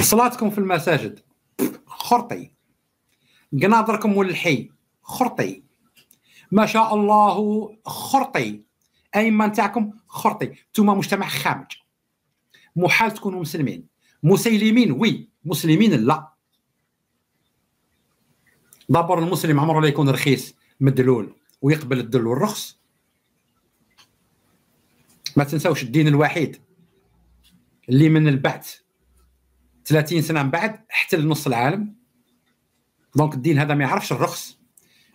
صلاتكم في المساجد خرطي قناظركم والحي خرطي ما شاء الله خرطي ايما نتاعكم خرطي نتوما مجتمع خامج محال تكونوا مسلمين مسيلمين وي مسلمين لا دابر المسلم عمره لا يكون رخيص مدلول ويقبل الدل والرخص ما تنساوش الدين الوحيد اللي من البعث 30 سنه من بعد احتل نص العالم دونك الدين هذا ما يعرفش الرخص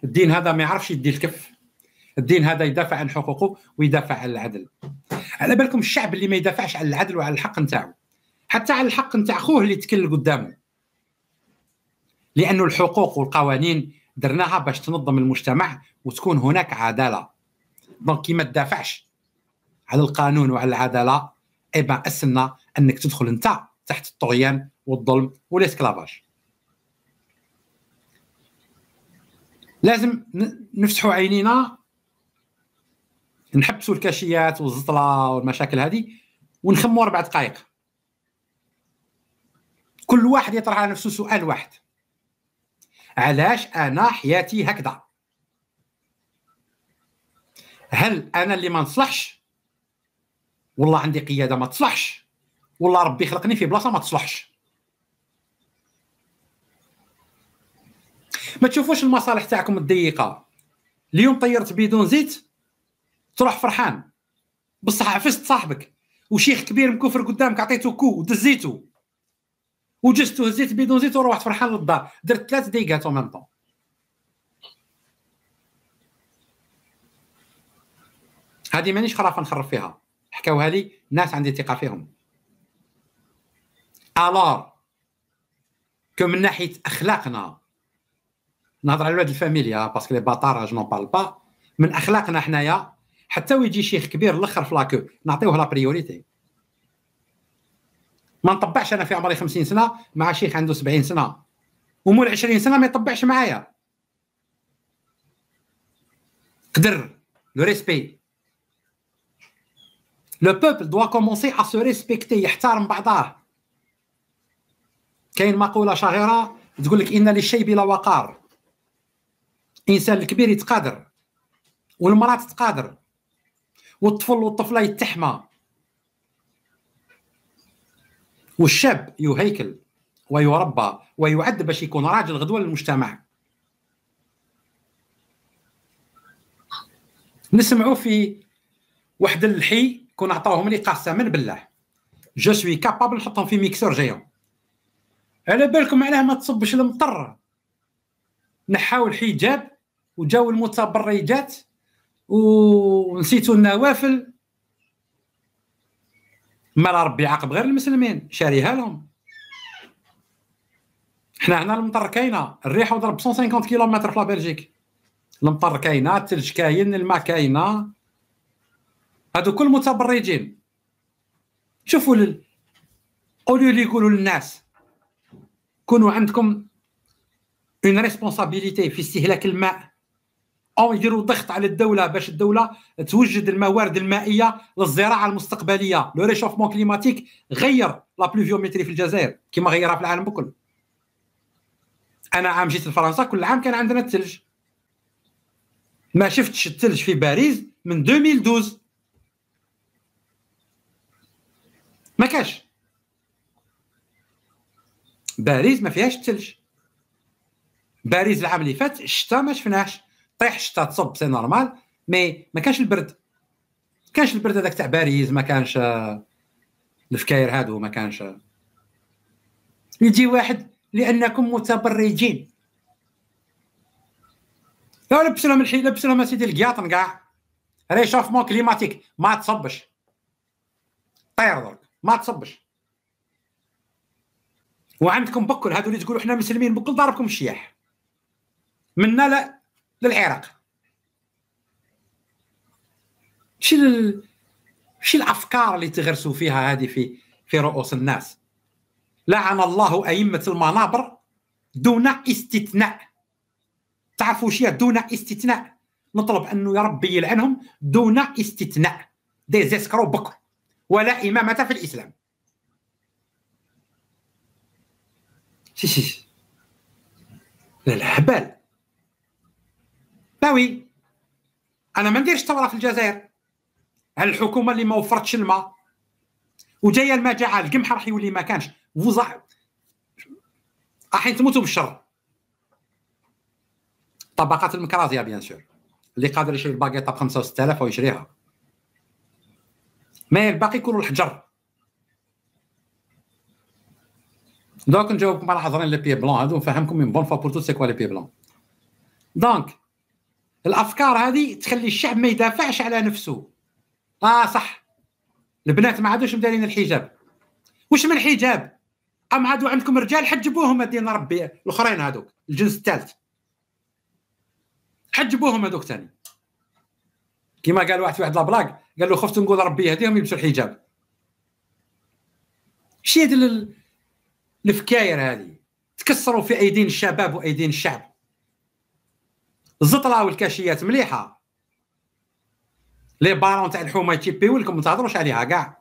الدين هذا ما يعرفش يدي الكف الدين هذا يدافع عن حقوقه ويدافع عن العدل على بالكم الشعب اللي ما يدافعش على العدل وعلى الحق نتاعو حتى على الحق نتاع خوه اللي تكل قدامه لانه الحقوق والقوانين درناها باش تنظم المجتمع وتكون هناك عداله دونك كي ما تدافعش على القانون وعلى العداله اي اسلنا انك تدخل انت تحت الطغيان والظلم والاسكلافاج لازم نفتحوا عينينا نحبسوا الكاشيات والزطله والمشاكل هذه ونخموا اربع دقائق كل واحد يطرح على نفسه سؤال واحد علاش انا حياتي هكذا هل انا اللي ما نصلحش والله عندي قياده ما تصلحش والله ربي خلقني في بلاصه ما تصلحش ما تشوفوش المصالح تاعكم الضيقه اليوم طيرت بدون زيت تروح فرحان بصح عفست صاحبك وشيخ كبير مكفر قدامك عطيته كو ودزيته وجست وهزيت بدون زيت وروحت فرحان للدار درت ثلاث دقيقات اون طون هذه مانيش خرافه نخرب فيها حكاوها لي ناس عندي ثقه فيهم الار كو من ناحيه اخلاقنا نهضر على ولاد الفاميليا باسكو لي باتار جو نون بارل با من اخلاقنا حنايا حتى ويجي شيخ كبير الاخر في لاكو نعطيوه لا بريوريتي ما نطبعش انا في عمري 50 سنه مع شيخ عنده 70 سنه ومول 20 سنه ما يطبعش معايا قدر لو ريسبي لو بوبل دوا كومونسي ا سو ريسبكتي يحترم بعضاه كاين مقوله شهيره تقول لك ان للشيء بلا وقار الانسان الكبير يتقادر والمراه تتقادر والطفل والطفله يتحمى والشاب يهيكل ويربى ويعد باش يكون راجل غدوه للمجتمع نسمعوا في واحد الحي كون عطاوهم لي من بالله جو سوي كابابل نحطهم في ميكسور جايهم على بالكم علاه ما تصبش المطر نحاو الحجاب وجاو المتبرجات ونسيتوا النوافل ما ربي عاقب غير المسلمين شاريها لهم حنا هنا المطر كاينه الريح وضرب 150 كيلومتر في بلجيك المطر كاينه الثلج كاين الماء كاينه هادو كل متبرجين شوفوا لل... قولوا لي يقولوا للناس كونوا عندكم اون ريسبونسابيليتي في استهلاك الماء او يديروا ضغط على الدوله باش الدوله توجد الموارد المائيه للزراعه المستقبليه لو ريشوفمون كليماتيك غير لا بلوفيومتري في الجزائر كما غيرها في العالم بكل انا عام جيت لفرنسا كل عام كان عندنا الثلج ما شفتش الثلج في باريس من 2012 ما كاش باريس ما فيهاش الثلج باريس العام اللي فات الشتاء ما شفناهش طيح الشتاء تصب سي نورمال مي ما كانش البرد ما كانش البرد هذاك تاع باريس ما كانش آه، الفكاير هادو ما كانش يجي واحد لانكم متبرجين لا لبس لهم الحي لبس لهم اسيدي القياطن كاع ريشافمون كليماتيك ما تصبش طير ما تصبش وعندكم بكل هذو اللي تقولوا احنا مسلمين بكل ضربكم الشياح منا لا للعراق شي ال... شي الافكار اللي تغرسوا فيها هذه في في رؤوس الناس لعن الله ائمه المنابر دون استثناء تعرفوا شي دون استثناء نطلب انه يا ربي يلعنهم دون استثناء دي زيسكرو بكر ولا امامه في الاسلام شي شي الهبل باوي انا ما نديرش ثوره في الجزائر على الحكومه اللي ما وفرتش الماء وجايه المجاعه القمح راح يولي ما كانش وزع راح تموتوا بالشر طبقات المكرازيه بيان سور اللي قادر يشري الباكيطه ب 5000 ويشريها ما الباقي كله الحجر دونك نجاوبكم على حضرين لي بي بلون هادو نفهمكم من بون فوا بور تو سي كوا لي بي بلون دونك الافكار هذه تخلي الشعب ما يدافعش على نفسه اه صح البنات ما عادوش مدارين الحجاب واش من حجاب ام عادوا عندكم رجال حجبوهم دين ربي الاخرين هذوك الجنس الثالث حجبوهم هذوك ثاني كما قال واحد في واحد لابلاك قال له خفت نقول ربي يهديهم يلبسوا الحجاب شي هذه الفكاير هذه تكسروا في ايدين الشباب وايدين الشعب الزطله والكاشيات مليحه لي بارون تاع الحومه تيبي ولكم ما تهضروش عليها كاع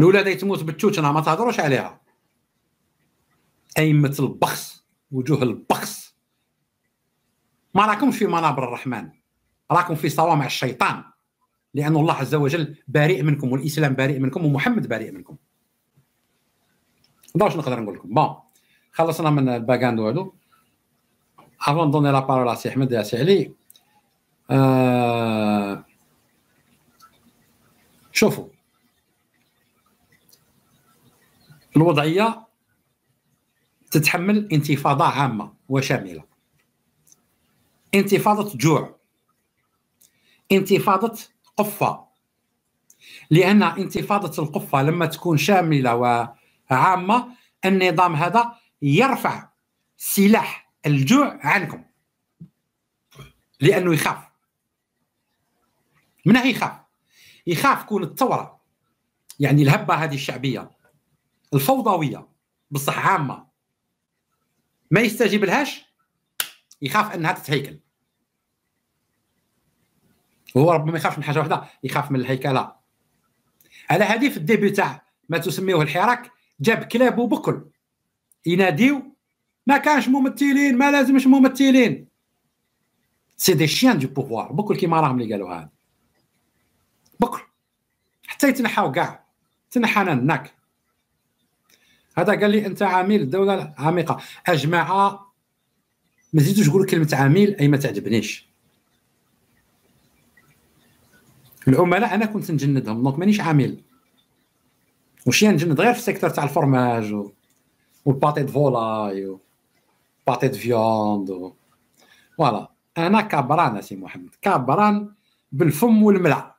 الولاد يتموت بالتوتنا ما تهضروش عليها أئمة البخس وجوه البخس ما راكمش في منابر الرحمن راكم في صوامع الشيطان لأن الله عز وجل بريء منكم والإسلام بريء منكم ومحمد بريء منكم دونك نقدر نقول لكم بون خلصنا من الباك اند والو افون دوني لا بارول سي احمد يا سي علي آه شوفوا الوضعيه تتحمل انتفاضه عامه وشامله انتفاضه جوع انتفاضه قفه لان انتفاضه القفه لما تكون شامله و عامه النظام هذا يرفع سلاح الجوع عنكم لانه يخاف منها يخاف يخاف كون الثوره يعني الهبه هذه الشعبيه الفوضويه بصح عامه ما يستجيب لهاش يخاف انها تتهيكل وهو ربما يخاف من حاجه واحده يخاف من الهيكله على هذه في الديبي تاع ما تسميه الحراك جاب كلاب وبكل يناديو ما كانش ممثلين ما لازمش ممثلين سي دي شيان دو بوفوار بكل كيما راهم اللي قالوا هذا بكل حتى يتنحاو كاع تنحانا هناك هذا قال لي انت عميل الدوله عميقه اجماعة ما زيدوش قولوا كلمه عميل اي ما تعجبنيش العملاء انا كنت نجندهم دونك مانيش عميل وشي يعني نجند غير في السيكتور تاع الفرماج و... والباتي دو فولاي و... باتي دو فيوند و... فوالا انا كبران سي محمد كبران بالفم والملعق